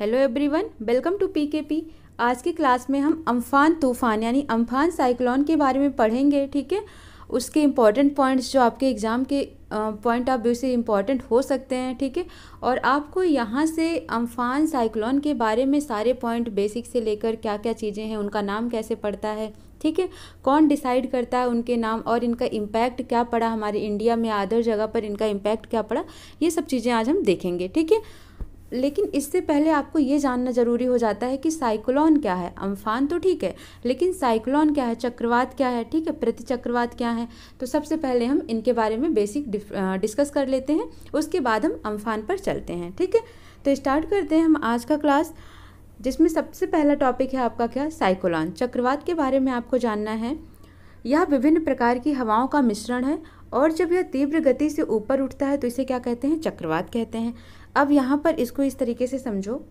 hello everyone welcome to PKP आज की class में हम अम्फान तूफान यानी अम्फान साइक्लोन के बारे में पढ़ेंगे ठीक है उसके इम्पॉर्टेंट पॉइंट्स जो आपके एग्ज़ाम के पॉइंट ऑफ व्यू से इम्पॉर्टेंट हो सकते हैं ठीक है और आपको यहाँ से अम्फान साइक्लोन के बारे में सारे पॉइंट बेसिक से लेकर क्या क्या चीज़ें हैं उनका नाम कैसे पड़ता है ठीक है कौन डिसाइड करता है उनके नाम और इनका इम्पैक्ट क्या पड़ा हमारे इंडिया में अदर जगह पर इनका इम्पैक्ट क्या पड़ा ये सब चीज़ें आज हम देखेंगे ठीक है लेकिन इससे पहले आपको ये जानना ज़रूरी हो जाता है कि साइक्लोन क्या है अम्फान तो ठीक है लेकिन साइक्लोन क्या है चक्रवात क्या है ठीक है प्रति चक्रवात क्या है तो सबसे पहले हम इनके बारे में बेसिक डिस्कस कर लेते हैं उसके बाद हम अम्फान पर चलते हैं ठीक है तो स्टार्ट करते हैं हम आज का क्लास जिसमें सबसे पहला टॉपिक है आपका क्या साइक्लोन चक्रवात के बारे में आपको जानना है यह विभिन्न प्रकार की हवाओं का मिश्रण है और जब यह तीव्र गति से ऊपर उठता है तो इसे क्या कहते हैं चक्रवात कहते हैं अब यहाँ पर इसको इस तरीके से समझो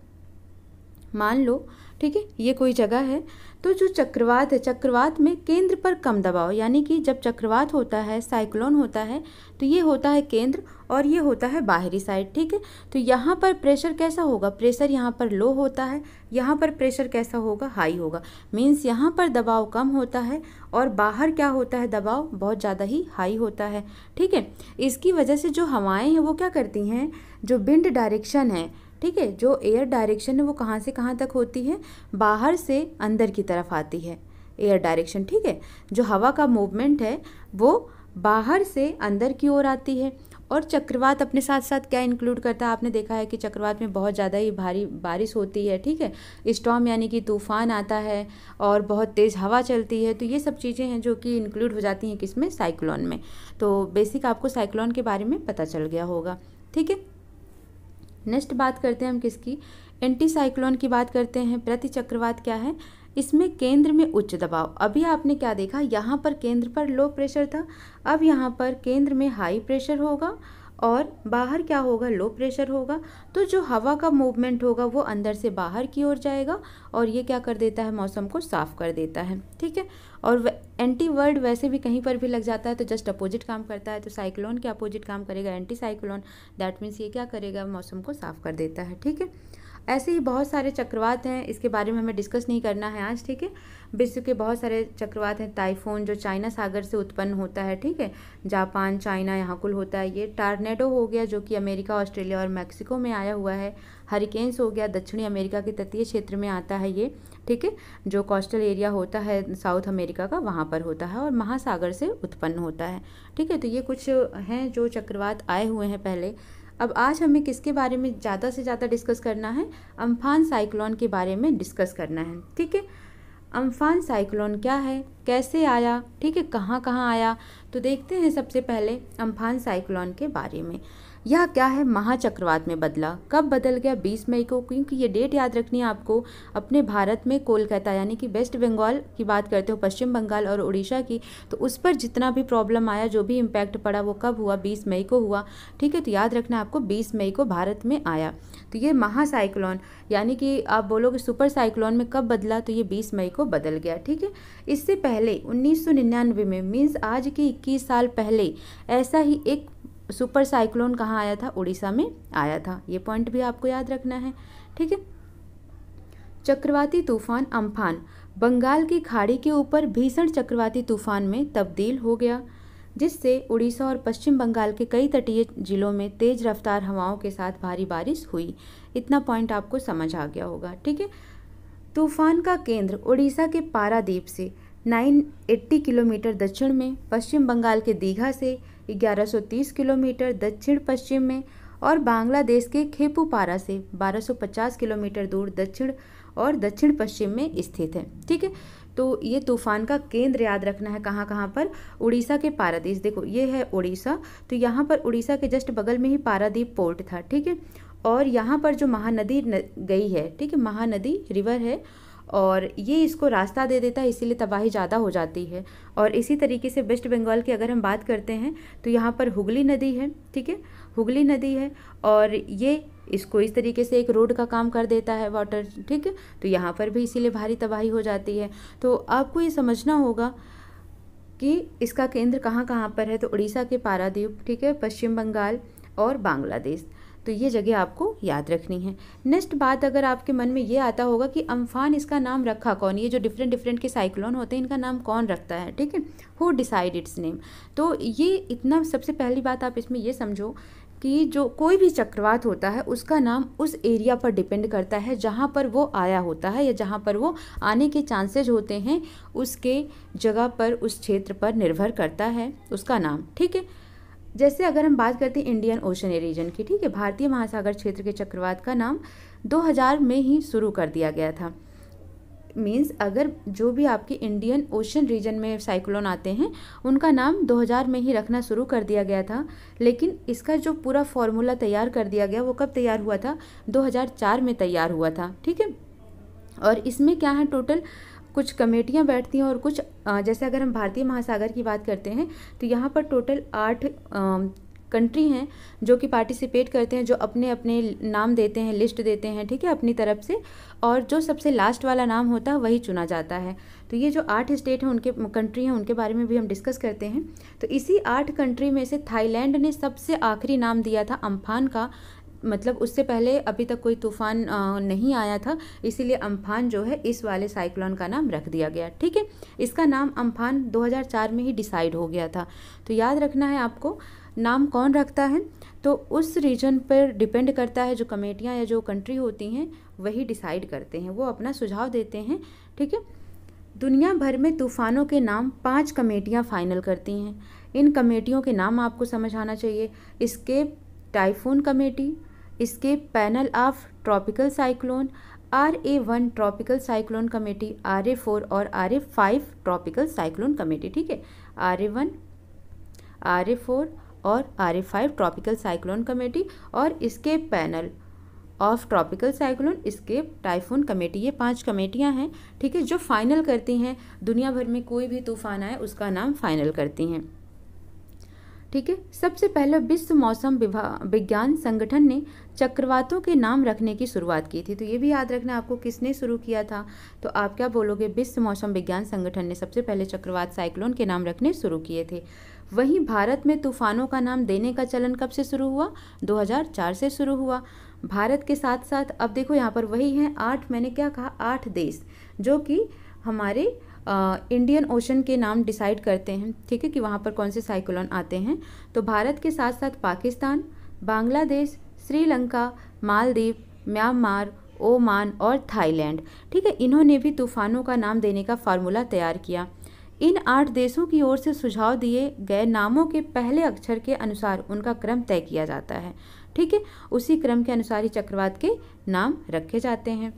मान लो ठीक है ये कोई जगह है तो जो चक्रवात है चक्रवात में केंद्र पर कम दबाव यानी कि जब चक्रवात होता है साइक्लोन होता है तो ये होता है केंद्र और ये होता है बाहरी साइड ठीक है तो यहाँ पर प्रेशर कैसा होगा प्रेशर यहाँ पर लो होता है यहाँ पर प्रेशर कैसा होगा हाई होगा मीन्स यहाँ पर दबाव कम होता है और बाहर क्या होता है दबाव बहुत ज़्यादा ही हाई होता है ठीक है इसकी वजह से जो हवाएं हैं वो क्या करती हैं जो विंड डायरेक्शन है ठीक है जो एयर डायरेक्शन है वो कहाँ से कहाँ तक होती है बाहर से अंदर की तरफ आती है एयर डायरेक्शन ठीक है जो हवा का मूवमेंट है वो बाहर से अंदर की ओर आती है और चक्रवात अपने साथ साथ क्या इंक्लूड करता है आपने देखा है कि चक्रवात में बहुत ज़्यादा ही भारी बारिश होती है ठीक है स्टॉम यानी कि तूफान आता है और बहुत तेज़ हवा चलती है तो ये सब चीज़ें हैं जो कि इंक्लूड हो जाती हैं किसमें साइक्लोन में तो बेसिक आपको साइक्लोन के बारे में पता चल गया होगा ठीक है नेक्स्ट बात करते हैं हम किसकी एंटी साइक्लोन की बात करते हैं प्रति चक्रवात क्या है इसमें केंद्र में उच्च दबाव अभी आपने क्या देखा यहाँ पर केंद्र पर लो प्रेशर था अब यहाँ पर केंद्र में हाई प्रेशर होगा और बाहर क्या होगा लो प्रेशर होगा तो जो हवा का मूवमेंट होगा वो अंदर से बाहर की ओर जाएगा और ये क्या कर देता है मौसम को साफ़ कर देता है ठीक है और एंटी वर्ड वैसे भी कहीं पर भी लग जाता है तो जस्ट अपोजिट काम करता है तो साइक्लोन के अपोजिट काम करेगा एंटी साइक्लोन दैट मीन्स ये क्या करेगा मौसम को साफ़ कर देता है ठीक है ऐसे ही बहुत सारे चक्रवात हैं इसके बारे में हमें डिस्कस नहीं करना है आज ठीक है विश्व के बहुत सारे चक्रवात हैं टाइफोन जो चाइना सागर से उत्पन्न होता है ठीक है जापान चाइना यहाँ कुल होता है ये टारनेडो हो गया जो कि अमेरिका ऑस्ट्रेलिया और मैक्सिको में आया हुआ है हरिकेन्स हो गया दक्षिणी अमेरिका के तटीय क्षेत्र में आता है ये ठीक है जो कोस्टल एरिया होता है साउथ अमेरिका का वहाँ पर होता है और महासागर से उत्पन्न होता है ठीक है तो ये कुछ हैं जो चक्रवात आए हुए हैं पहले अब आज हमें किसके बारे में ज़्यादा से ज़्यादा डिस्कस करना है अम्फान साइक्लोन के बारे में डिस्कस करना है ठीक है अम्फान साइक्लोन क्या है कैसे आया ठीक है कहाँ कहाँ आया तो देखते हैं सबसे पहले अम्फान साइक्लोन के बारे में यह क्या है महाचक्रवात में बदला कब बदल गया 20 मई को क्योंकि ये डेट याद रखनी है आपको अपने भारत में कोलकाता यानी कि वेस्ट बंगाल की बात करते हो पश्चिम बंगाल और उड़ीसा की तो उस पर जितना भी प्रॉब्लम आया जो भी इम्पैक्ट पड़ा वो कब हुआ बीस मई को हुआ ठीक है तो याद रखना आपको बीस मई को भारत में आया तो ये महासाइक्लोन यानी कि आप बोलोगे सुपर साइक्लोन में कब बदला तो ये बीस मई को बदल गया ठीक है इससे पहले उन्नीस में मीन्स आज के 21 साल पहले ऐसा ही एक सुपर साइक्लोन कहाँ आया था उड़ीसा में आया था ये पॉइंट भी आपको याद रखना है ठीक है चक्रवाती तूफान अम्फान बंगाल की खाड़ी के ऊपर भीषण चक्रवाती तूफान में तब्दील हो गया जिससे उड़ीसा और पश्चिम बंगाल के कई तटीय जिलों में तेज रफ्तार हवाओं के साथ भारी बारिश हुई इतना पॉइंट आपको समझ आ गया होगा ठीक है तूफान का केंद्र उड़ीसा के पारादीप से 980 किलोमीटर दक्षिण में पश्चिम बंगाल के दीघा से 1130 किलोमीटर दक्षिण पश्चिम में और बांग्लादेश के खेपूपारा से 1250 किलोमीटर दूर दक्षिण और दक्षिण पश्चिम में स्थित है ठीक है तो ये तूफान का केंद्र याद रखना है कहाँ कहाँ पर उड़ीसा के पारादीप देखो ये है उड़ीसा तो यहाँ पर उड़ीसा के जस्ट बगल में ही पारादीप पोर्ट था ठीक है और यहाँ पर जो महानदी गई है ठीक है महानदी रिवर है और ये इसको रास्ता दे देता है इसीलिए तबाही ज़्यादा हो जाती है और इसी तरीके से वेस्ट बंगाल की अगर हम बात करते हैं तो यहाँ पर हुगली नदी है ठीक है हुगली नदी है और ये इसको इस तरीके से एक रोड का काम कर देता है वाटर ठीक है तो यहाँ पर भी इसीलिए भारी तबाही हो जाती है तो आपको ये समझना होगा कि इसका केंद्र कहाँ कहाँ पर है तो उड़ीसा के पारादीप ठीक है पश्चिम बंगाल और बांग्लादेश तो ये जगह आपको याद रखनी है नेक्स्ट बात अगर आपके मन में ये आता होगा कि अम्फान इसका नाम रखा कौन ये जो डिफरेंट डिफरेंट के साइक्लोन होते हैं इनका नाम कौन रखता है ठीक है हु डिसाइड इट्स नेम तो ये इतना सबसे पहली बात आप इसमें ये समझो कि जो कोई भी चक्रवात होता है उसका नाम उस एरिया पर डिपेंड करता है जहाँ पर वो आया होता है या जहाँ पर वो आने के चांसेज होते हैं उसके जगह पर उस क्षेत्र पर निर्भर करता है उसका नाम ठीक है जैसे अगर हम बात करते हैं इंडियन ओशन रीजन की ठीक है भारतीय महासागर क्षेत्र के चक्रवात का नाम 2000 में ही शुरू कर दिया गया था मीन्स अगर जो भी आपके इंडियन ओशन रीजन में साइक्लोन आते हैं उनका नाम 2000 में ही रखना शुरू कर दिया गया था लेकिन इसका जो पूरा फॉर्मूला तैयार कर दिया गया वो कब तैयार हुआ था 2004 में तैयार हुआ था ठीक है और इसमें क्या है टोटल कुछ कमेटियाँ बैठती हैं और कुछ जैसे अगर हम भारतीय महासागर की बात करते हैं तो यहाँ पर टोटल आठ कंट्री हैं जो कि पार्टिसिपेट करते हैं जो अपने अपने नाम देते हैं लिस्ट देते हैं ठीक है अपनी तरफ से और जो सबसे लास्ट वाला नाम होता है वही चुना जाता है तो ये जो आठ स्टेट हैं उनके कंट्री हैं उनके बारे में भी हम डिस्कस करते हैं तो इसी आठ कंट्री में से थाईलैंड ने सबसे आखिरी नाम दिया था अम्फान का मतलब उससे पहले अभी तक कोई तूफ़ान नहीं आया था इसीलिए अम्फान जो है इस वाले साइक्लोन का नाम रख दिया गया ठीक है इसका नाम अम्फान 2004 में ही डिसाइड हो गया था तो याद रखना है आपको नाम कौन रखता है तो उस रीजन पर डिपेंड करता है जो कमेटियाँ या जो कंट्री होती हैं वही डिसाइड करते हैं वो अपना सुझाव देते हैं ठीक है दुनिया भर में तूफ़ानों के नाम पाँच कमेटियाँ फाइनल करती हैं इन कमेटियों के नाम आपको समझ आना चाहिए इसके टाइफून कमेटी इसके panel of tropical cyclone R A one tropical cyclone committee R A four और R A five tropical cyclone committee ठीक है R A one R A four और R A five tropical cyclone committee और इसके panel of tropical cyclone इसके typhoon committee ये पांच कमेटियां हैं ठीक है जो फाइनल करती हैं दुनिया भर में कोई भी तूफान आए उसका नाम फाइनल करती हैं ठीक है सबसे पहले विश्व मौसम विज्ञान संगठन ने चक्रवातों के नाम रखने की शुरुआत की थी तो ये भी याद रखना आपको किसने शुरू किया था तो आप क्या बोलोगे विश्व मौसम विज्ञान संगठन ने सबसे पहले चक्रवात साइक्लोन के नाम रखने शुरू किए थे वहीं भारत में तूफानों का नाम देने का चलन कब से शुरू हुआ 2004 से शुरू हुआ भारत के साथ साथ अब देखो यहाँ पर वही हैं आठ मैंने क्या कहा आठ देश जो कि हमारे इंडियन ओशन के नाम डिसाइड करते हैं ठीक है कि वहाँ पर कौन से साइक्लोन आते हैं तो भारत के साथ साथ पाकिस्तान बांग्लादेश श्रीलंका मालदीव म्यांमार ओमान और थाईलैंड ठीक है इन्होंने भी तूफानों का नाम देने का फार्मूला तैयार किया इन आठ देशों की ओर से सुझाव दिए गए नामों के पहले अक्षर के अनुसार उनका क्रम तय किया जाता है ठीक है उसी क्रम के अनुसार ही चक्रवात के नाम रखे जाते हैं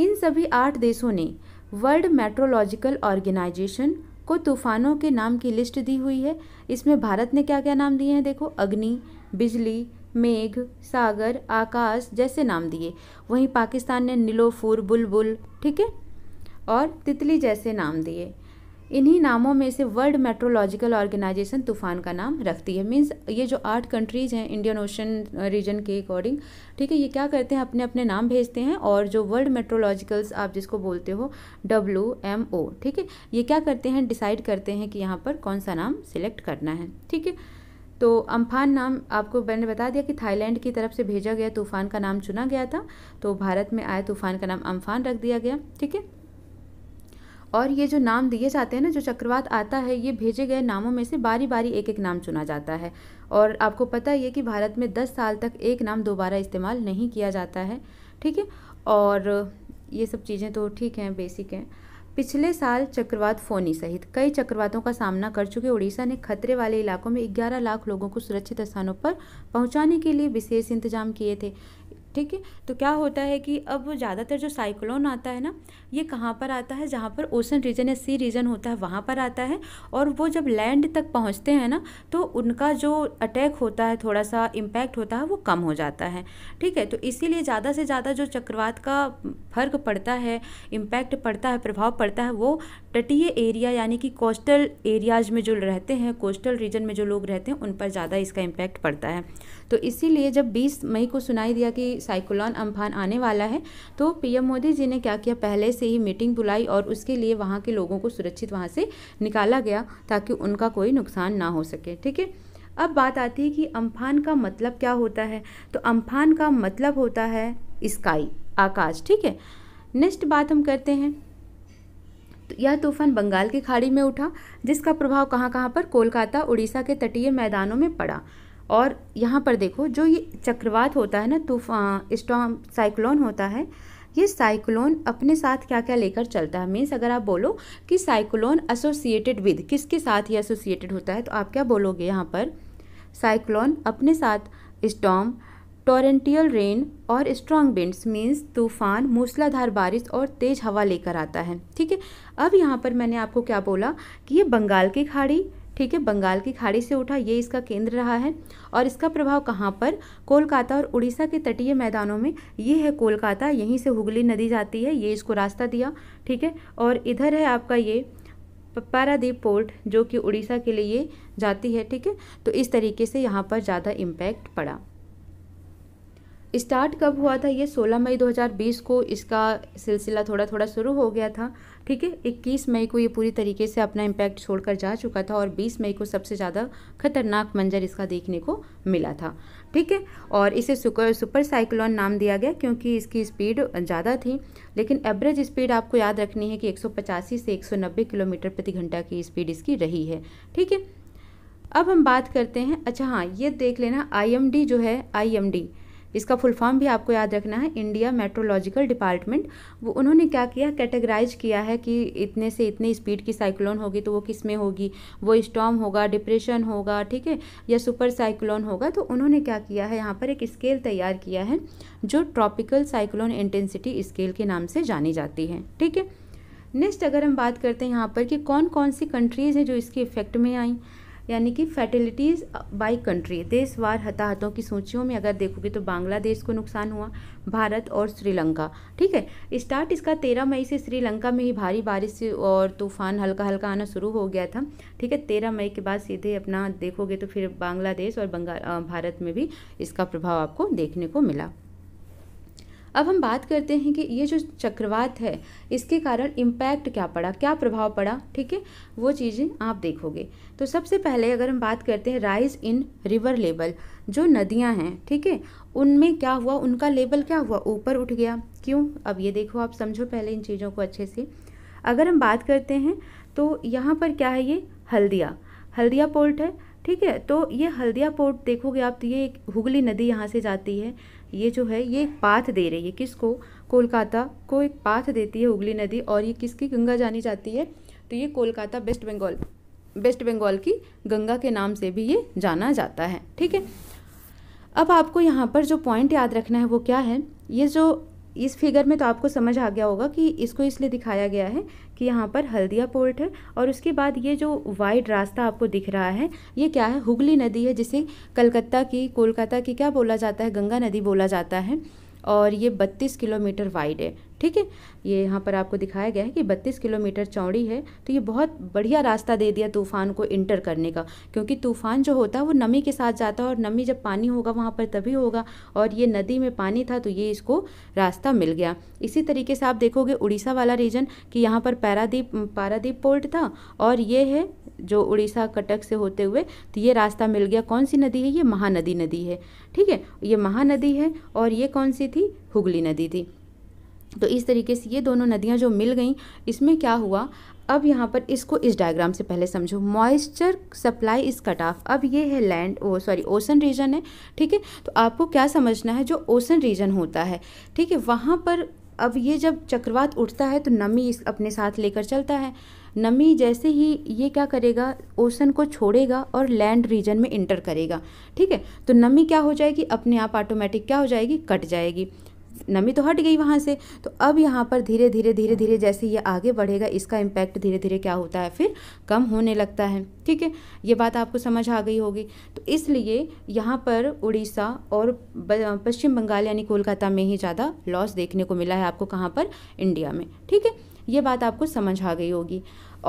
इन सभी आठ देशों ने वर्ल्ड मेट्रोलॉजिकल ऑर्गेनाइजेशन को तूफानों के नाम की लिस्ट दी हुई है इसमें भारत ने क्या क्या नाम दिए हैं देखो अग्नि बिजली मेघ सागर आकाश जैसे नाम दिए वहीं पाकिस्तान ने नीलोफूर बुलबुल ठीक है और तितली जैसे नाम दिए इन्हीं नामों में से वर्ल्ड मेट्रोलॉजिकल ऑर्गेनाइजेशन तूफान का नाम रखती है मीन्स ये जो आठ कंट्रीज़ हैं इंडियन ओशन रीजन के अकॉर्डिंग ठीक है ये क्या करते हैं अपने अपने नाम भेजते हैं और जो वर्ल्ड मेट्रोलॉजिकल्स आप जिसको बोलते हो डब्ल्यू एम ओ ठीक है ये क्या करते हैं डिसाइड करते हैं कि यहाँ पर कौन सा नाम सिलेक्ट करना है ठीक है तो अम्फान नाम आपको मैंने बता दिया कि थाईलैंड की तरफ से भेजा गया तूफ़ान का नाम चुना गया था तो भारत में आया तूफ़ान का नाम अम्फान रख दिया गया ठीक है और ये जो नाम दिए जाते हैं ना जो चक्रवात आता है ये भेजे गए नामों में से बारी बारी एक एक नाम चुना जाता है और आपको पता ही है कि भारत में 10 साल तक एक नाम दोबारा इस्तेमाल नहीं किया जाता है ठीक है और ये सब चीज़ें तो ठीक हैं बेसिक हैं पिछले साल चक्रवात फोनी सहित कई चक्रवातों का सामना कर चुके उड़ीसा ने खतरे वाले इलाकों में 11 लाख लोगों को सुरक्षित स्थानों पर पहुंचाने के लिए विशेष इंतजाम किए थे ठीक है तो क्या होता है कि अब ज़्यादातर जो साइक्लोन आता है ना ये कहाँ पर आता है जहाँ पर ओशन रीजन या सी रीजन होता है वहाँ पर आता है और वो जब लैंड तक पहुँचते हैं ना तो उनका जो अटैक होता है थोड़ा सा इम्पैक्ट होता है वो कम हो जाता है ठीक है तो इसीलिए ज़्यादा से ज़्यादा जो चक्रवात का फर्क पड़ता है इम्पैक्ट पड़ता है प्रभाव पड़ता है वो तटीय एरिया यानी कि कोस्टल एरियाज में जो रहते हैं कोस्टल रीजन में जो लोग रहते हैं उन पर ज़्यादा इसका इम्पैक्ट पड़ता है तो इसीलिए जब 20 मई को सुनाई दिया कि साइक्लोन अम्फान आने वाला है तो पीएम मोदी जी ने क्या किया पहले से ही मीटिंग बुलाई और उसके लिए वहाँ के लोगों को सुरक्षित वहाँ से निकाला गया ताकि उनका कोई नुकसान ना हो सके ठीक है अब बात आती है कि अम्फान का मतलब क्या होता है तो अम्फान का मतलब होता है स्काई आकाश ठीक है नेक्स्ट बात हम करते हैं तो यह तूफान बंगाल की खाड़ी में उठा जिसका प्रभाव कहाँ कहाँ पर कोलकाता उड़ीसा के तटीय मैदानों में पड़ा और यहाँ पर देखो जो ये चक्रवात होता है ना तूफान स्टॉम साइक्लोन होता है ये साइक्लोन अपने साथ क्या क्या लेकर चलता है मीन्स अगर आप बोलो कि साइक्लोन एसोसिएटेड विद किसके साथ ये एसोसिएटेड होता है तो आप क्या बोलोगे यहाँ पर साइक्लोन अपने साथ स्टॉम टोरेंटियल रेन और स्ट्रॉन्ग विंड्स मीन्स तूफान मूसलाधार बारिश और तेज़ हवा लेकर आता है ठीक है अब यहाँ पर मैंने आपको क्या बोला कि ये बंगाल की खाड़ी ठीक है बंगाल की खाड़ी से उठा ये इसका केंद्र रहा है और इसका प्रभाव कहाँ पर कोलकाता और उड़ीसा के तटीय मैदानों में ये है कोलकाता यहीं से हुगली नदी जाती है ये इसको रास्ता दिया ठीक है और इधर है आपका ये पारादीप पोर्ट जो कि उड़ीसा के लिए जाती है ठीक है तो इस तरीके से यहाँ पर ज़्यादा इम्पैक्ट पड़ा स्टार्ट कब हुआ था ये 16 मई 2020 को इसका सिलसिला थोड़ा थोड़ा शुरू हो गया था ठीक है इक्कीस मई को ये पूरी तरीके से अपना इम्पैक्ट छोड़कर जा चुका था और बीस मई को सबसे ज़्यादा खतरनाक मंजर इसका देखने को मिला था ठीक है और इसे सुपर सुपर साइक्लोन नाम दिया गया क्योंकि इसकी स्पीड ज़्यादा थी लेकिन एवरेज स्पीड आपको याद रखनी है कि एक से एक किलोमीटर प्रति घंटा की स्पीड इसकी रही है ठीक है अब हम बात करते हैं अच्छा हाँ ये देख लेना आई जो है आई इसका फुल फॉर्म भी आपको याद रखना है इंडिया मेट्रोलॉजिकल डिपार्टमेंट वो उन्होंने क्या किया कैटेगराइज किया है कि इतने से इतने स्पीड की साइक्लोन होगी तो वो किस में होगी वो स्टॉम होगा डिप्रेशन होगा ठीक है या सुपर साइक्लोन होगा तो उन्होंने क्या किया है यहाँ पर एक स्केल तैयार किया है जो ट्रॉपिकल साइक्लोन इंटेंसिटी स्केल के नाम से जानी जाती है ठीक है नेक्स्ट अगर हम बात करते हैं यहाँ पर कि कौन कौन सी कंट्रीज़ हैं जो इसके इफेक्ट में आई यानी कि फैटिलिटीज़ बाय कंट्री देशवार हताहतों की सूचियों में अगर देखोगे तो बांग्लादेश को नुकसान हुआ भारत और श्रीलंका ठीक है स्टार्ट इसका तेरह मई से श्रीलंका में ही भारी बारिश और तूफान हल्का हल्का आना शुरू हो गया था ठीक है तेरह मई के बाद सीधे अपना देखोगे तो फिर बांग्लादेश और बंगाल भारत में भी इसका प्रभाव आपको देखने को मिला अब हम बात करते हैं कि ये जो चक्रवात है इसके कारण इम्पैक्ट क्या पड़ा क्या प्रभाव पड़ा ठीक है वो चीज़ें आप देखोगे तो सबसे पहले अगर हम बात करते हैं राइज इन रिवर लेवल जो नदियां हैं ठीक है उनमें क्या हुआ उनका लेवल क्या हुआ ऊपर उठ गया क्यों अब ये देखो आप समझो पहले इन चीज़ों को अच्छे से अगर हम बात करते हैं तो यहाँ पर क्या है ये हल्दिया हल्दिया पोर्ट है ठीक है तो ये हल्दिया पोर्ट देखोगे आप तो ये एक हुगली नदी यहाँ से जाती है ये जो है ये एक पाथ दे रही है किसको कोलकाता को एक पाथ देती है हुगली नदी और ये किसकी गंगा जानी जाती है तो ये कोलकाता वेस्ट बंगाल वेस्ट बंगाल की गंगा के नाम से भी ये जाना जाता है ठीक है अब आपको यहाँ पर जो पॉइंट याद रखना है वो क्या है ये जो इस फिगर में तो आपको समझ आ गया होगा कि इसको इसलिए दिखाया गया है कि यहाँ पर हल्दिया पोर्ट है और उसके बाद ये जो वाइड रास्ता आपको दिख रहा है ये क्या है हुगली नदी है जिसे कलकत्ता की कोलकाता की क्या बोला जाता है गंगा नदी बोला जाता है और ये 32 किलोमीटर वाइड है ठीक है ये यहाँ पर आपको दिखाया गया है कि बत्तीस किलोमीटर चौड़ी है तो ये बहुत बढ़िया रास्ता दे दिया तूफ़ान को इंटर करने का क्योंकि तूफ़ान जो होता है वो नमी के साथ जाता है और नमी जब पानी होगा वहाँ पर तभी होगा और ये नदी में पानी था तो ये इसको रास्ता मिल गया इसी तरीके से आप देखोगे उड़ीसा वाला रीजन कि यहाँ पर पैरादीप पारादीप पोर्ट था और ये है जो उड़ीसा कटक से होते हुए तो ये रास्ता मिल गया कौन सी नदी है ये महानदी नदी है ठीक है ये महानदी है और ये कौन सी थी हुगली नदी थी तो इस तरीके से ये दोनों नदियाँ जो मिल गई इसमें क्या हुआ अब यहाँ पर इसको इस डायग्राम से पहले समझो मॉइस्चर सप्लाई इस कट ऑफ अब ये है land oh sorry ocean region है ठीक है तो आपको क्या समझना है जो ओसन रीजन होता है ठीक है वहाँ पर अब ये जब चक्रवात उठता है तो नमी इस अपने साथ लेकर चलता है नमी जैसे ही ये क्या करेगा ओसन को छोड़ेगा और लैंड रीजन में इंटर करेगा ठीक है तो नमी क्या हो जाएगी अपने आप ऑटोमेटिक क्या हो जाएगी कट जाएगी नमी तो हट गई वहाँ से तो अब यहाँ पर धीरे धीरे धीरे धीरे जैसे ये आगे बढ़ेगा इसका इम्पैक्ट धीरे धीरे क्या होता है फिर कम होने लगता है ठीक है ये बात आपको समझ आ गई होगी तो इसलिए यहाँ पर उड़ीसा और पश्चिम बंगाल यानी कोलकाता में ही ज़्यादा लॉस देखने को मिला है आपको कहाँ पर इंडिया में ठीक है ये बात आपको समझ आ गई होगी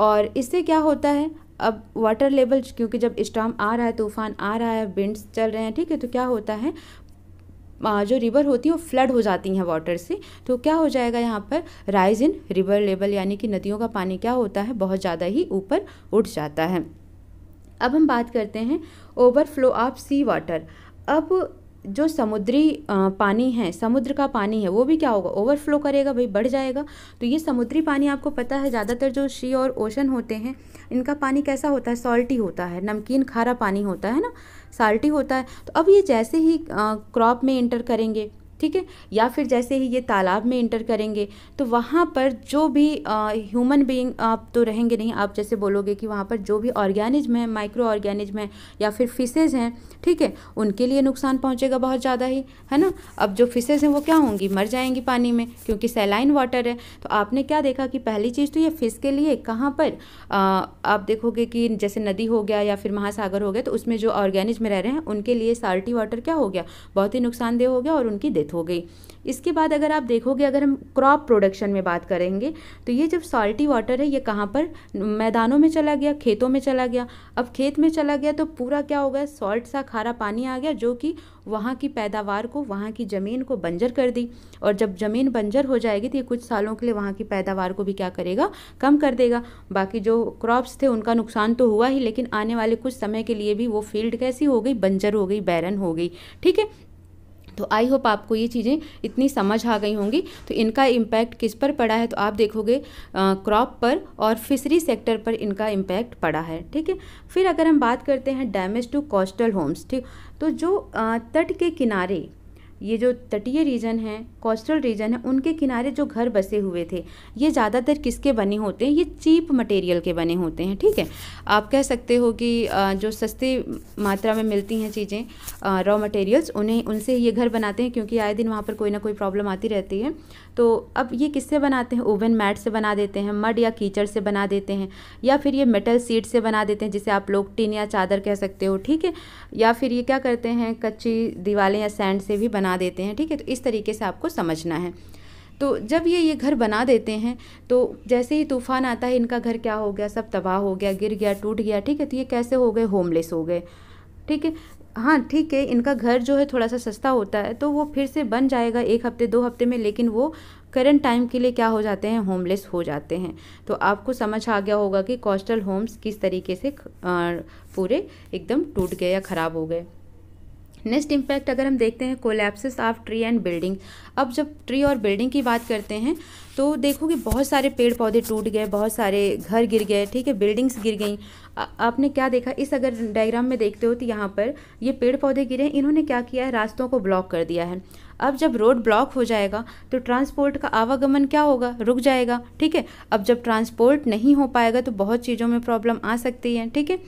और इससे क्या होता है अब वाटर लेवल क्योंकि जब स्टॉम आ रहा है तूफान आ रहा है विंड्स चल रहे हैं ठीक है तो क्या होता है जो रिवर होती है वो फ्लड हो जाती हैं वाटर से तो क्या हो जाएगा यहाँ पर राइज इन रिवर लेवल यानी कि नदियों का पानी क्या होता है बहुत ज़्यादा ही ऊपर उठ जाता है अब हम बात करते हैं ओवरफ्लो ऑफ सी वाटर अब जो समुद्री पानी है समुद्र का पानी है वो भी क्या होगा ओवरफ्लो करेगा भाई बढ़ जाएगा तो ये समुद्री पानी आपको पता है ज़्यादातर जो शी और ओशन होते हैं इनका पानी कैसा होता है सॉल्टी होता है नमकीन खारा पानी होता है ना साल्टी होता है तो अब ये जैसे ही क्रॉप में इंटर करेंगे ठीक है या फिर जैसे ही ये तालाब में इंटर करेंगे तो वहाँ पर जो भी ह्यूमन बीइंग आप तो रहेंगे नहीं आप जैसे बोलोगे कि वहाँ पर जो भी ऑर्गेनिज्म है माइक्रो ऑर्गेनिज्म है या फिर फिशेज हैं ठीक है उनके लिए नुकसान पहुँचेगा बहुत ज़्यादा ही है ना अब जो फिशेज हैं वो क्या होंगी मर जाएंगी पानी में क्योंकि सेलाइन वाटर है तो आपने क्या देखा कि पहली चीज़ तो ये फिश के लिए कहाँ पर आ, आप देखोगे कि जैसे नदी हो गया या फिर महासागर हो गया तो उसमें जो ऑर्गेनिज्म रह रहे हैं उनके लिए साल्टी वाटर क्या हो गया बहुत ही नुकसानदेह हो गया और उनकी डेथ हो गई इसके बाद अगर आप देखोगे अगर हम क्रॉप प्रोडक्शन में बात करेंगे तो ये जब सॉल्टी वाटर है ये कहाँ पर मैदानों में चला गया खेतों में चला गया अब खेत में चला गया तो पूरा क्या हो गया सॉल्ट सा खारा पानी आ गया जो कि वहाँ की पैदावार को वहाँ की ज़मीन को बंजर कर दी और जब ज़मीन बंजर हो जाएगी तो ये कुछ सालों के लिए वहाँ की पैदावार को भी क्या करेगा कम कर देगा बाकी जो क्रॉप्स थे उनका नुकसान तो हुआ ही लेकिन आने वाले कुछ समय के लिए भी वो फील्ड कैसी हो गई बंजर हो गई बैरन हो गई ठीक है तो आई होप आपको ये चीज़ें इतनी समझ आ गई होंगी तो इनका इम्पैक्ट किस पर पड़ा है तो आप देखोगे क्रॉप पर और फिशरी सेक्टर पर इनका इम्पैक्ट पड़ा है ठीक है फिर अगर हम बात करते हैं डैमेज टू कोस्टल होम्स ठीक तो जो आ, तट के किनारे ये जो तटीय रीजन है कोस्टल रीजन है उनके किनारे जो घर बसे हुए थे ये ज़्यादातर किसके बने होते हैं ये चीप मटेरियल के बने होते हैं ठीक है आप कह सकते हो कि जो सस्ती मात्रा में मिलती हैं चीज़ें रॉ मटेरियल्स उन्हें उनसे ये घर बनाते हैं क्योंकि आए दिन वहाँ पर कोई ना कोई प्रॉब्लम आती रहती है तो अब ये किससे बनाते हैं ओवन मैट से बना देते हैं मड या कीचड़ से बना देते हैं या फिर ये मेटल सीट से बना देते हैं जिसे आप लोग टिन या चादर कह सकते हो ठीक है या फिर ये क्या करते हैं कच्ची दीवारें या सैंड से भी बना बना देते हैं ठीक है तो इस तरीके से आपको समझना है तो जब ये ये घर बना देते हैं तो जैसे ही तूफान आता है इनका घर क्या हो गया सब तबाह हो गया गिर गया टूट गया ठीक है तो ये कैसे हो गए होमलेस हो गए ठीक है हाँ ठीक है इनका घर जो है थोड़ा सा सस्ता होता है तो वो फिर से बन जाएगा एक हफ्ते दो हफ्ते में लेकिन वो करंट टाइम के लिए क्या हो जाते हैं होमलेस हो जाते हैं तो आपको समझ आ गया होगा कि कॉस्टल होम्स किस तरीके से पूरे एकदम टूट गए या ख़राब हो गए नेक्स्ट इम्पैक्ट अगर हम देखते हैं collapses of tree and building अब जब ट्री और बिल्डिंग की बात करते हैं तो देखो कि बहुत सारे पेड़ पौधे टूट गए बहुत सारे घर गिर गए ठीक है बिल्डिंग्स गिर गई आपने क्या देखा इस अगर डायग्राम में देखते हो तो यहाँ पर ये पेड़ पौधे गिरे इन्होंने क्या किया है रास्तों को ब्लॉक कर दिया है अब जब रोड ब्लॉक हो जाएगा तो ट्रांसपोर्ट का आवागमन क्या होगा रुक जाएगा ठीक है अब जब ट्रांसपोर्ट नहीं हो पाएगा तो बहुत चीज़ों में प्रॉब्लम आ सकती है ठीक है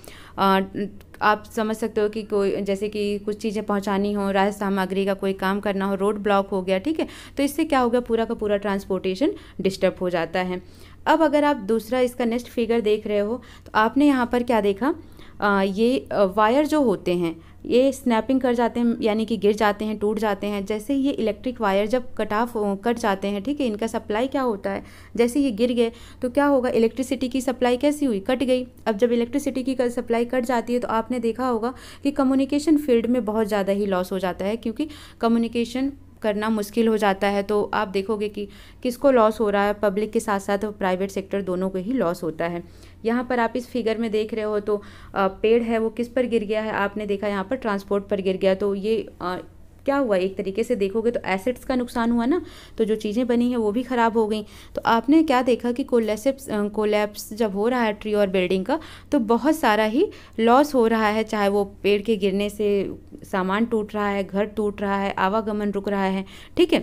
आप समझ सकते हो कि कोई जैसे कि कुछ चीज़ें पहुंचानी हो राह सामग्री का कोई काम करना हो रोड ब्लॉक हो गया ठीक है तो इससे क्या हो गया पूरा का पूरा ट्रांसपोर्टेशन डिस्टर्ब हो जाता है अब अगर आप दूसरा इसका नेक्स्ट फिगर देख रहे हो तो आपने यहाँ पर क्या देखा आ, ये वायर जो होते हैं ये स्नैपिंग कर जाते हैं यानी कि गिर जाते हैं टूट जाते हैं जैसे ये इलेक्ट्रिक वायर जब कट ऑफ कट जाते हैं ठीक है इनका सप्लाई क्या होता है जैसे ये गिर गए तो क्या होगा इलेक्ट्रिसिटी की सप्लाई कैसी हुई कट गई अब जब इलेक्ट्रिसिटी की सप्लाई कट जाती है तो आपने देखा होगा कि कम्युनिकेशन फील्ड में बहुत ज़्यादा ही लॉस हो जाता है क्योंकि कम्युनिकेशन करना मुश्किल हो जाता है तो आप देखोगे कि किसको लॉस हो रहा है पब्लिक के साथ साथ प्राइवेट सेक्टर दोनों को ही लॉस होता है यहाँ पर आप इस फिगर में देख रहे हो तो पेड़ है वो किस पर गिर गया है आपने देखा यहाँ पर ट्रांसपोर्ट पर गिर गया तो ये क्या हुआ एक तरीके से देखोगे तो एसिड्स का नुकसान हुआ ना तो जो चीज़ें बनी हैं वो भी ख़राब हो गई तो आपने क्या देखा कि कोलेसिप्स कोलेप्स जब हो रहा है ट्री और बिल्डिंग का तो बहुत सारा ही लॉस हो रहा है चाहे वो पेड़ के गिरने से सामान टूट रहा है घर टूट रहा है आवागमन रुक रहा है ठीक है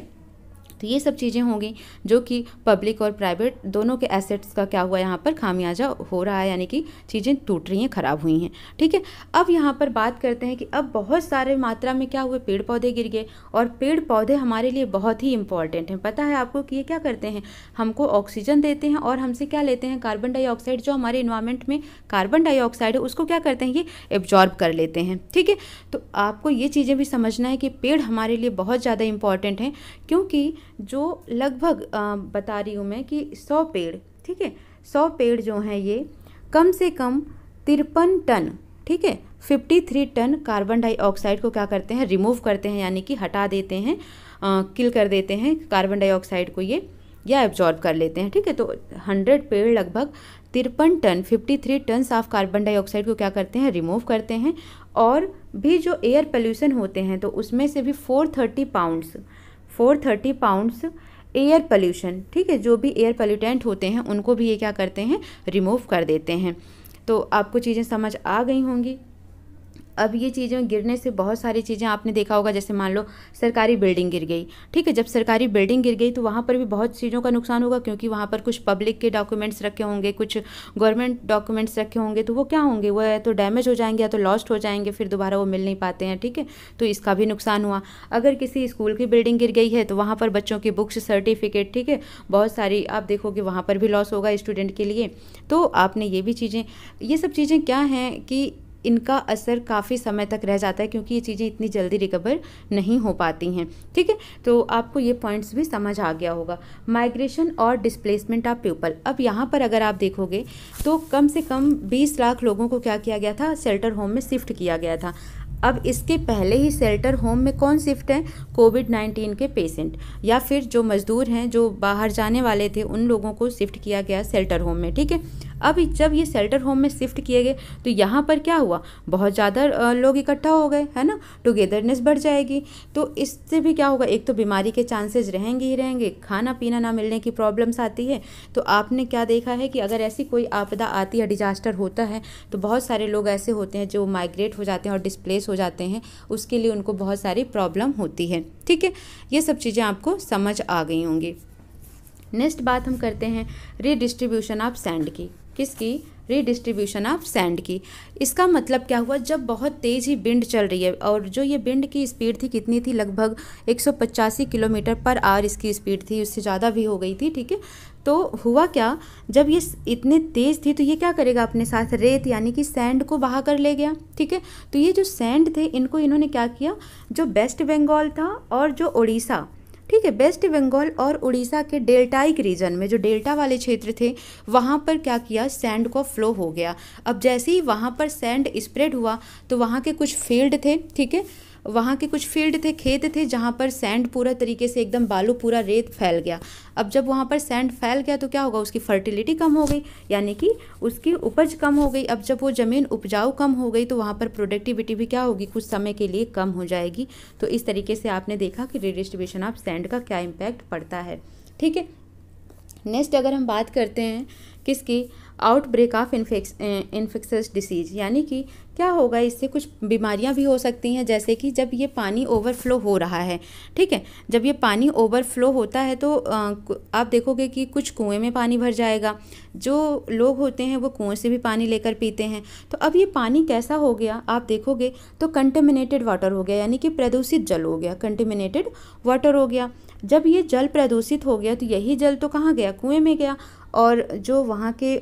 तो ये सब चीज़ें होंगी जो कि पब्लिक और प्राइवेट दोनों के एसेट्स का क्या हुआ यहाँ पर खामियाजा हो रहा है यानी कि चीज़ें टूट रही हैं ख़राब हुई हैं ठीक है अब यहाँ पर बात करते हैं कि अब बहुत सारे मात्रा में क्या हुए पेड़ पौधे गिर गए और पेड़ पौधे हमारे लिए बहुत ही इंपॉर्टेंट हैं पता है आपको कि ये क्या करते हैं हमको ऑक्सीजन देते हैं और हमसे क्या लेते हैं कार्बन डाइऑक्साइड जो हमारे इन्वायरमेंट में कार्बन डाइऑक्साइड है उसको क्या करते हैं ये एब्जॉर्ब कर लेते हैं ठीक है तो आपको ये चीज़ें भी समझना है कि पेड़ हमारे लिए बहुत ज़्यादा इंपॉर्टेंट हैं क्योंकि जो लगभग बता रही हूँ मैं कि सौ पेड़ ठीक है सौ पेड़ जो हैं ये कम से कम तिरपन टन ठीक है fifty three ton carbon dioxide को क्या करते हैं रिमूव करते हैं यानी कि हटा देते हैं आ, किल कर देते हैं कार्बन डाइऑक्साइड को ये या एब्जॉर्ब कर लेते हैं ठीक है तो हंड्रेड पेड़ लगभग तिरपन ton fifty three ton of carbon dioxide को क्या करते हैं रिमूव करते हैं और भी जो एयर पोल्यूशन होते हैं तो उसमें से भी four thirty pounds four thirty pounds air pollution ठीक है जो भी एयर पल्यूटेंट होते हैं उनको भी ये क्या करते हैं रिमूव कर देते हैं तो आपको चीज़ें समझ आ गई होंगी अब ये चीज़ें गिरने से बहुत सारी चीज़ें आपने देखा होगा जैसे मान लो सरकारी बिल्डिंग गिर गई ठीक है जब सरकारी बिल्डिंग गिर गई तो वहाँ पर भी बहुत चीज़ों का नुकसान होगा क्योंकि वहाँ पर कुछ पब्लिक के डॉक्यूमेंट्स रखे होंगे कुछ गवर्नमेंट डॉक्यूमेंट्स रखे होंगे तो वो क्या होंगे वो या तो डैमेज हो जाएंगे या तो लॉस्ट हो जाएंगे फिर दोबारा वो मिल नहीं पाते हैं ठीक है तो इसका भी नुकसान हुआ अगर किसी स्कूल की बिल्डिंग गिर गई है तो वहाँ पर बच्चों की बुक्स सर्टिफिकेट ठीक है बहुत सारी आप देखोगे वहाँ पर भी लॉस होगा स्टूडेंट के लिए तो आपने ये भी चीज़ें ये सब चीज़ें क्या हैं कि इनका असर काफ़ी समय तक रह जाता है क्योंकि ये चीज़ें इतनी जल्दी रिकवर नहीं हो पाती हैं ठीक है तो आपको ये पॉइंट्स भी समझ आ गया होगा माइग्रेशन और डिस्प्लेसमेंट ऑफ पीपल अब यहाँ पर अगर आप देखोगे तो कम से कम बीस लाख लोगों को क्या किया गया था सेल्टर होम में शिफ्ट किया गया था अब इसके पहले ही सेल्टर होम में कौन शिफ्ट हैं कोविड नाइन्टीन के पेशेंट या फिर जो मज़दूर हैं जो बाहर जाने वाले थे उन लोगों को शिफ्ट किया गया सेल्टर होम में ठीक है अब जब ये शेल्टर होम में शिफ्ट किए गए तो यहाँ पर क्या हुआ बहुत ज़्यादा लोग इकट्ठा हो गए है ना टुगेदरनेस बढ़ जाएगी तो इससे भी क्या होगा एक तो बीमारी के चांसेज रहेंगे ही रहेंगे खाना पीना ना मिलने की प्रॉब्लम्स आती है तो आपने क्या देखा है कि अगर ऐसी कोई आपदा आती है डिजास्टर होता है तो बहुत सारे लोग ऐसे होते हैं जो माइग्रेट हो जाते हैं और डिस्प्लेस हो जाते हैं उसके लिए उनको बहुत सारी प्रॉब्लम होती है ठीक है ये सब चीज़ें आपको समझ आ गई होंगी नेक्स्ट बात हम करते हैं रिडिस्ट्रीब्यूशन ऑफ सैंड की किसकी रीडिस्ट्रीब्यूशन ऑफ सैंड की इसका मतलब क्या हुआ जब बहुत तेज़ ही बिंड चल रही है और जो ये बिंड की स्पीड थी कितनी थी लगभग एक किलोमीटर पर आवर इसकी स्पीड थी उससे ज़्यादा भी हो गई थी ठीक है तो हुआ क्या जब ये इतने तेज़ थी तो ये क्या करेगा अपने साथ रेत यानी कि सैंड को बहा कर ले गया ठीक है तो ये जो सैंड थे इनको इन्होंने क्या किया जो वेस्ट बंगाल था और जो उड़ीसा ठीक है वेस्ट बंगाल और उड़ीसा के डेल्टाइक रीजन में जो डेल्टा वाले क्षेत्र थे वहाँ पर क्या किया सैंड को फ्लो हो गया अब जैसे ही वहाँ पर सैंड स्प्रेड हुआ तो वहाँ के कुछ फील्ड थे ठीक है वहाँ के कुछ फील्ड थे खेत थे जहाँ पर सैंड पूरा तरीके से एकदम बालू पूरा रेत फैल गया अब जब वहाँ पर सैंड फैल गया तो क्या होगा उसकी फर्टिलिटी कम हो गई यानी कि उसकी उपज कम हो गई अब जब वो ज़मीन उपजाऊ कम हो गई तो वहाँ पर प्रोडक्टिविटी भी क्या होगी कुछ समय के लिए कम हो जाएगी तो इस तरीके से आपने देखा कि रिडिस्ट्रीब्यूशन ऑफ सैंड का क्या इम्पैक्ट पड़ता है ठीक है नेक्स्ट अगर हम बात करते हैं किसकी outbreak of infec infectious disease यानी कि क्या होगा इससे कुछ बीमारियां भी हो सकती हैं जैसे कि जब ये पानी ओवरफ्लो हो रहा है ठीक है जब ये पानी ओवरफ्लो होता है तो आप देखोगे कि कुछ कुएं में पानी भर जाएगा जो लोग होते हैं वो कुएं से भी पानी लेकर पीते हैं तो अब ये पानी कैसा हो गया आप देखोगे तो कंटेमिनेटेड वाटर हो गया यानी कि प्रदूषित जल हो गया कंटेमिनेटेड वाटर हो गया जब ये जल प्रदूषित हो गया तो यही जल तो कहाँ गया कुएँ में गया और जो वहाँ के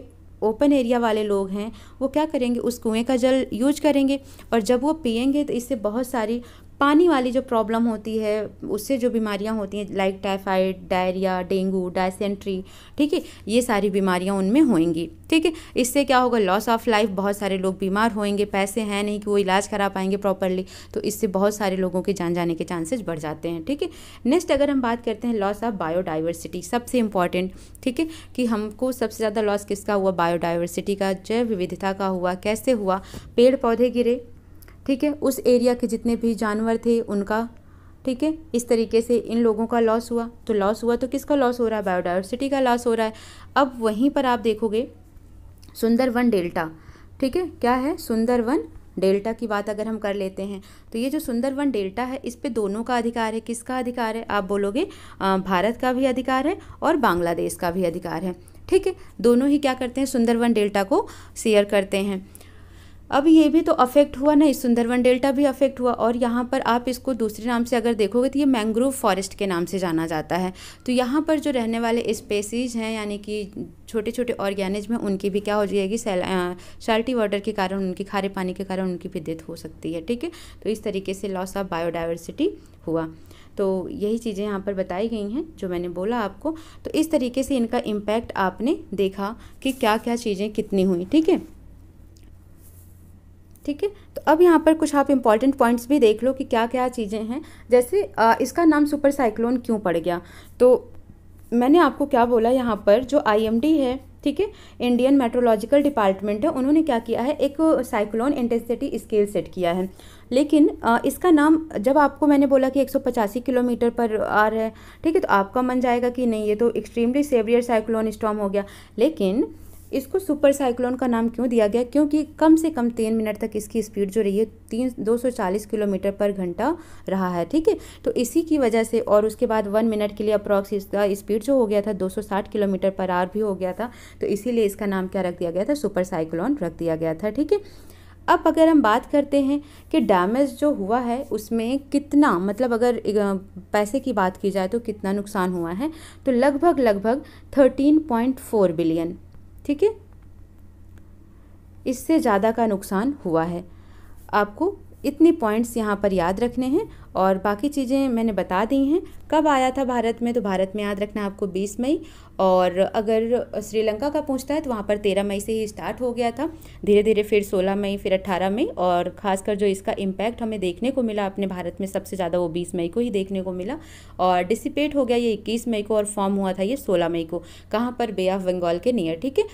ओपन एरिया वाले लोग हैं वो क्या करेंगे उस कुएँ का जल यूज करेंगे और जब वो पियेंगे तो इससे बहुत सारी पानी वाली जो प्रॉब्लम होती है उससे जो बीमारियाँ होती हैं like typhoid diarrhoea dengue dysentery ठीक है ये सारी बीमारियाँ उनमें होंगी ठीक है इससे क्या होगा लॉस ऑफ लाइफ बहुत सारे लोग बीमार होंगे पैसे हैं नहीं कि वो इलाज करा पाएंगे प्रॉपरली तो इससे बहुत सारे लोगों के जान जाने के चांसेज़ बढ़ जाते हैं ठीक है नेक्स्ट अगर हम बात करते हैं लॉस ऑफ बायोडाइवर्सिटी सबसे इंपॉर्टेंट ठीक है कि हमको सबसे ज़्यादा लॉस किसका हुआ बायोडाइवर्सिटी का जैव विविधता का हुआ कैसे हुआ पेड़ पौधे गिरे ठीक है उस एरिया के जितने भी जानवर थे उनका ठीक है इस तरीके से इन लोगों का लॉस हुआ तो लॉस हुआ तो किसका लॉस हो रहा है बायोडाइवर्सिटी का लॉस हो रहा है अब वहीं पर आप देखोगे सुंदरवन डेल्टा ठीक है क्या है सुंदरवन डेल्टा की बात अगर हम कर लेते हैं तो ये जो सुंदरवन डेल्टा है इस पर दोनों का अधिकार है किसका अधिकार है आप बोलोगे भारत का भी अधिकार है और बांग्लादेश का भी अधिकार है ठीक है दोनों ही क्या करते हैं सुंदरवन डेल्टा को शेयर करते हैं अब ये भी तो अफेक्ट हुआ ना सुंदरवन डेल्टा भी अफेक्ट हुआ और यहाँ पर आप इसको दूसरे नाम से अगर देखोगे तो ये मैंग्रोव फॉरेस्ट के नाम से जाना जाता है तो यहाँ पर जो रहने वाले स्पेसीज हैं यानी कि छोटे छोटे ऑर्गेनिज्म हैं उनकी भी क्या हो जाएगी शाल्टी वाटर के कारण उनकी खारे पानी के कारण उनकी भी डेथ हो सकती है ठीक है तो इस तरीके से लॉस ऑफ बायोडाइवर्सिटी हुआ तो यही चीज़ें यहाँ पर बताई गई हैं जो मैंने बोला आपको तो इस तरीके से इनका इम्पैक्ट आपने देखा कि क्या क्या चीज़ें कितनी हुई ठीक है ठीक है तो अब यहाँ पर कुछ आप इम्पॉर्टेंट पॉइंट्स भी देख लो कि क्या क्या चीज़ें हैं जैसे आ, इसका नाम सुपर साइक्लोन क्यों पड़ गया तो मैंने आपको क्या बोला यहाँ पर जो आईएमडी है ठीक है इंडियन मेट्रोलॉजिकल डिपार्टमेंट है उन्होंने क्या किया है एक साइक्लोन इंटेंसिटी स्केल सेट किया है लेकिन इसका नाम जब आपको मैंने बोला कि एक किलोमीटर पर आर है ठीक है तो आपका मन जाएगा कि नहीं ये तो एक्सट्रीमली सेवियर साइक्लोन स्टॉम हो गया लेकिन इसको सुपर साइक्लोन का नाम क्यों दिया गया क्योंकि कम से कम तीन मिनट तक इसकी स्पीड जो रही है तीन दो सौ चालीस किलोमीटर पर घंटा रहा है ठीक है तो इसी की वजह से और उसके बाद वन मिनट के लिए अप्रॉक्स इसका स्पीड जो हो गया था दो सौ साठ किलोमीटर पर आर भी हो गया था तो इसीलिए इसका नाम क्या रख दिया गया था सुपर साइक्लोन रख दिया गया था ठीक है अब अगर हम बात करते हैं कि डैमेज जो हुआ है उसमें कितना मतलब अगर पैसे की बात की जाए तो कितना नुकसान हुआ है तो लगभग लगभग थर्टीन पॉइंट फोर बिलियन ठीक है इससे ज़्यादा का नुकसान हुआ है आपको इतने पॉइंट्स यहाँ पर याद रखने हैं और बाकी चीज़ें मैंने बता दी हैं कब आया था भारत में तो भारत में याद रखना आपको 20 मई और अगर श्रीलंका का पूछता है तो वहाँ पर 13 मई से ही स्टार्ट हो गया था धीरे धीरे फिर 16 मई फिर 18 मई और ख़ासकर जो इसका इम्पैक्ट हमें देखने को मिला अपने भारत में सबसे ज़्यादा वो 20 मई को ही देखने को मिला और डिसिपेट हो गया ये इक्कीस मई को और फॉर्म हुआ था ये सोलह मई को कहाँ पर बे ऑफ बंगाल के नियर ठीक है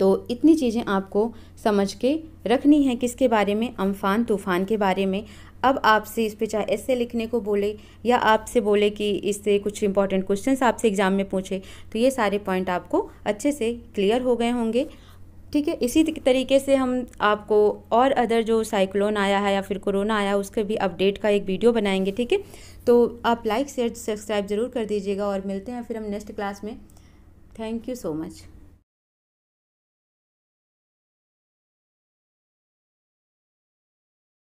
तो इतनी चीज़ें आपको समझ के रखनी है किसके बारे में अम्फान तूफ़ान के बारे में अब आपसे इस पर चाहे ऐसे लिखने को बोले या आपसे बोले कि इससे कुछ इंपॉर्टेंट क्वेश्चन आपसे एग्ज़ाम में पूछे तो ये सारे पॉइंट आपको अच्छे से क्लियर हो गए होंगे ठीक है इसी तरीके से हम आपको और अदर जो साइक्लोन आया है या फिर कोरोना आया है उसके भी अपडेट का एक वीडियो बनाएंगे ठीक है तो आप लाइक शेयर सब्सक्राइब ज़रूर कर दीजिएगा और मिलते हैं फिर हम नेक्स्ट क्लास में थैंक यू सो मच